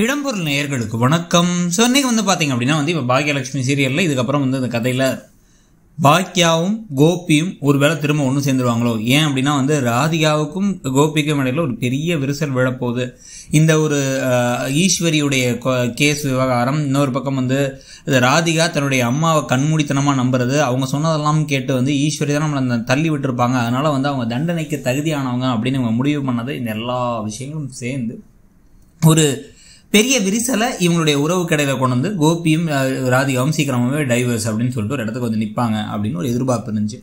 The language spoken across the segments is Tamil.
இடம்பொருள் நேயர்களுக்கு வணக்கம் ஸோ இன்றைக்கி வந்து பார்த்திங்க அப்படின்னா வந்து இப்போ பாக்கியலட்சுமி சீரியலில் இதுக்கப்புறம் வந்து இந்த கதையில் பாக்கியாவும் கோபியும் ஒரு வேளை திரும்ப ஒன்று சேர்ந்துருவாங்களோ ஏன் அப்படின்னா வந்து ராதிகாவுக்கும் கோபிக்கும் இடையில ஒரு பெரிய விரிசல் விழப்போகுது இந்த ஒரு ஈஸ்வரியுடைய கேஸ் விவகாரம் இன்னொரு பக்கம் வந்து ராதிகா தன்னுடைய அம்மாவை கண்மூடித்தனமாக நம்புறது அவங்க சொன்னதெல்லாம் கேட்டு வந்து ஈஸ்வரி தான் நம்மளை தள்ளி விட்டுருப்பாங்க அதனால் வந்து அவங்க தண்டனைக்கு தகுதியானவங்க அப்படின்னு இவங்க முடிவு பண்ணது இந்த எல்லா விஷயங்களும் சேர்ந்து ஒரு பெரிய விரிசலை இவங்களுடைய உறவு கடையில் கொண்டு வந்து கோபியும் ராதிகாவும் சீக்கிரமாகவே டைவர்ஸ் அப்படின்னு சொல்லிட்டு ஒரு இடத்துக்கு வந்து நிற்பாங்க அப்படின்னு ஒரு எதிர்பார்ப்பு இருந்துச்சு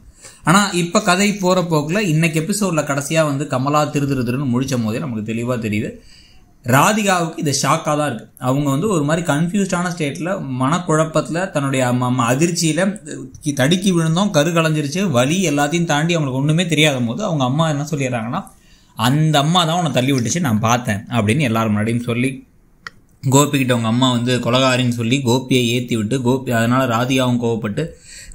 ஆனால் இப்போ கதை போகிற போக்கில் இன்னைக்கு எபிசோடில் கடைசியாக வந்து கமலா திரு திருன்னு போதே நமக்கு தெளிவாக தெரியுது ராதிகாவுக்கு இது ஷாக்காக தான் இருக்குது அவங்க வந்து ஒரு மாதிரி கன்ஃபியூஸ்டான ஸ்டேட்டில் மனக்குழப்பத்தில் தன்னுடைய அதிர்ச்சியில் தடுக்கி விழுந்தோம் கரு கலைஞ்சிருச்சு வலி எல்லாத்தையும் தாண்டி அவங்களுக்கு ஒன்றுமே தெரியாத போது அவங்க அம்மா என்ன சொல்லிடுறாங்கன்னா அந்த அம்மா தான் உன்னை தள்ளி விட்டுச்சு நான் பார்த்தேன் அப்படின்னு எல்லாரும் முன்னாடியும் சொல்லி கோபிக்கிட்ட அவங்க அம்மா வந்து கொலகாரின்னு சொல்லி கோபியை ஏற்றி விட்டு கோபி அதனால் ராதிகாவும் கோவப்பட்டு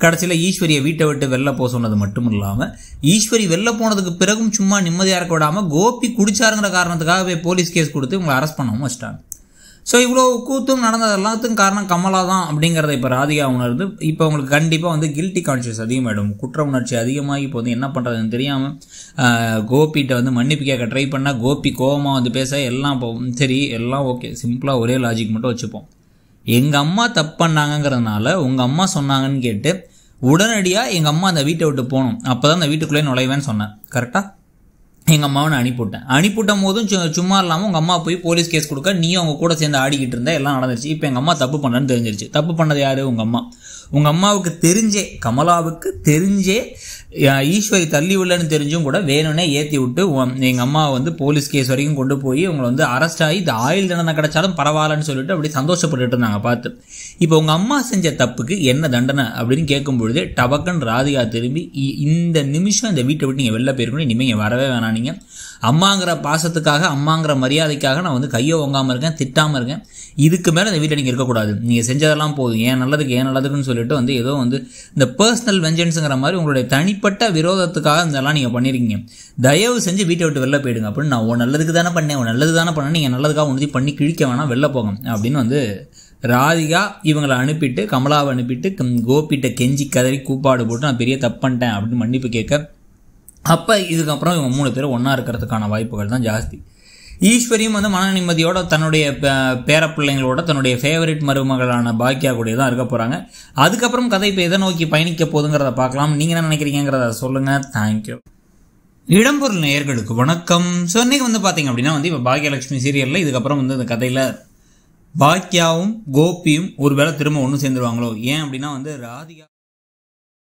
கடைசியில் ஈஸ்வரியை வீட்டை விட்டு வெளில போக சொன்னது மட்டும் இல்லாமல் ஈஸ்வரி வெளில போனதுக்கு பிறகும் சும்மா நிம்மதியாக இருக்க விடாமல் கோபி குடிச்சாருங்கிற காரணத்துக்காக போய் போலீஸ் கேஸ் கொடுத்து இவங்களை அரெஸ்ட் பண்ணவும் வச்சிட்டாங்க ஸோ இவ்வளோ கூத்தும் நடந்தது எல்லாத்துக்கும் காரணம் கமலா தான் அப்படிங்கிறத இப்போ ராதிகா உணர்ந்து இப்போ அவங்களுக்கு கண்டிப்பாக வந்து கில்ட்டி கான்ஷியஸ் அதிகமாகிடும் குற்ற உணர்ச்சி அதிகமாகி இப்போ வந்து என்ன பண்ணுறதுன்னு தெரியாமல் கோபிகிட்ட வந்து மன்னிப்பு கேட்க ட்ரை பண்ணால் கோபி கோபமாக வந்து பேச எல்லாம் சரி எல்லாம் ஓகே சிம்பிளாக ஒரே லாஜிக் மட்டும் வச்சுப்போம் எங்கள் அம்மா தப்பு பண்ணாங்கங்கிறதுனால உங்கள் அம்மா சொன்னாங்கன்னு கேட்டு உடனடியாக எங்கள் அம்மா அந்த வீட்டை விட்டு போகணும் அப்போ தான் அந்த வீட்டுக்குள்ளேயே நுழைவேன்னு சொன்னேன் கரெக்டாக எங்கள் அம்மாவை அனுப்பிவிட்டேன் அனுப்பிவிட்டும் போதும் சும் சும்மா இல்லாமல் உங்கள் அம்மா போய் போலீஸ் கேஸ் கொடுக்க நீயும் அவங்க கூட சேர்ந்து ஆடிக்கிட்டு இருந்தேன் எல்லாம் நடந்துருச்சு இப்போ எங்கள் அம்மா தப்பு பண்ணலன்னு தெரிஞ்சிருச்சு தப்பு பண்ணது யார் உங்கள் அம்மா உங்கள் அம்மாவுக்கு தெரிஞ்சே கமலாவுக்கு தெரிஞ்சே ஈஸ்வரி தள்ளி உள்ளன்னு தெரிஞ்சும் கூட வேணும்னே ஏற்றி விட்டு எங்கள் அம்மா வந்து போலீஸ் கேஸ் வரைக்கும் கொண்டு போய் உங்களை வந்து அரெஸ்ட் ஆகி இந்த ஆயுள் தண்டனை கிடைச்சாலும் பரவாயில்லன்னு சொல்லிட்டு அப்படி சந்தோஷப்பட்டுட்டு இருந்தாங்க பார்த்து இப்போ உங்கள் அம்மா செஞ்ச தப்புக்கு என்ன தண்டனை அப்படின்னு கேட்கும் பொழுது டபக்கன் ராதிகா திரும்பி இந்த நிமிஷம் இந்த வீட்டை விட்டு நீங்கள் வெளில போயிருக்கணும் இனிமேல் இங்கே வரவே வேணாம் நீங்கள் அம்மாங்கிற பாசத்துக்காக அம்மாங்கிற மரியாதைக்காக நான் வந்து கையை ஓங்காமல் இருக்கேன் திட்டாமல் இருக்கேன் இதுக்கு மேலே இந்த வீட்டை நீங்கள் இருக்கக்கூடாது நீங்கள் செஞ்சதெல்லாம் போதும் ஏன் நல்லதுக்கு ஏன் நல்லதுக்குன்னு சொல்லி சொல்லிட்டு வந்து ஏதோ வந்து இந்த பர்சனல் வெஞ்சன்ஸுங்கிற மாதிரி உங்களுடைய தனிப்பட்ட விரோதத்துக்காக இதெல்லாம் நீங்கள் பண்ணியிருக்கீங்க தயவு செஞ்சு வீட்டை விட்டு வெளில போயிடுங்க அப்படின்னு நான் உன் நல்லதுக்கு தானே பண்ணேன் உன் நல்லது தானே பண்ணேன் நீங்கள் நல்லதுக்காக உணர்ச்சி பண்ணி கிழிக்க வேணாம் வெளில போங்க அப்படின்னு வந்து ராதிகா இவங்களை அனுப்பிட்டு கமலாவை அனுப்பிட்டு கோபிட்ட கெஞ்சி கதறி கூப்பாடு போட்டு நான் பெரிய தப்பு பண்ணிட்டேன் அப்படின்னு மன்னிப்பு கேட்க அப்போ இதுக்கப்புறம் இவங்க மூணு பேரும் ஒன்றா இருக்கிறதுக்கான வாய்ப்புகள் தான் ஜாஸ்தி ஈஸ்வரியும் வந்து மன நிம்மதியோட தன்னுடைய பேர பிள்ளைங்களோட தன்னுடைய ஃபேவரட் மருமகளான பாக்கியா கூட தான் இருக்க போகிறாங்க அதுக்கப்புறம் கதை இப்போ எதை நோக்கி பயணிக்க போதுங்கிறத பார்க்கலாம் நீங்கள் என்ன நினைக்கிறீங்கிறத சொல்லுங்கள் தேங்க்யூ இடம்பொருள் நேயர்களுக்கு வணக்கம் ஸோ வந்து பாத்தீங்க அப்படின்னா வந்து இப்போ பாக்கியலட்சுமி சீரியலில் இதுக்கப்புறம் வந்து இந்த கதையில் பாக்கியாவும் கோபியும் ஒருவேளை திரும்ப ஒன்று சேர்ந்துருவாங்களோ ஏன் அப்படின்னா வந்து ராதிகா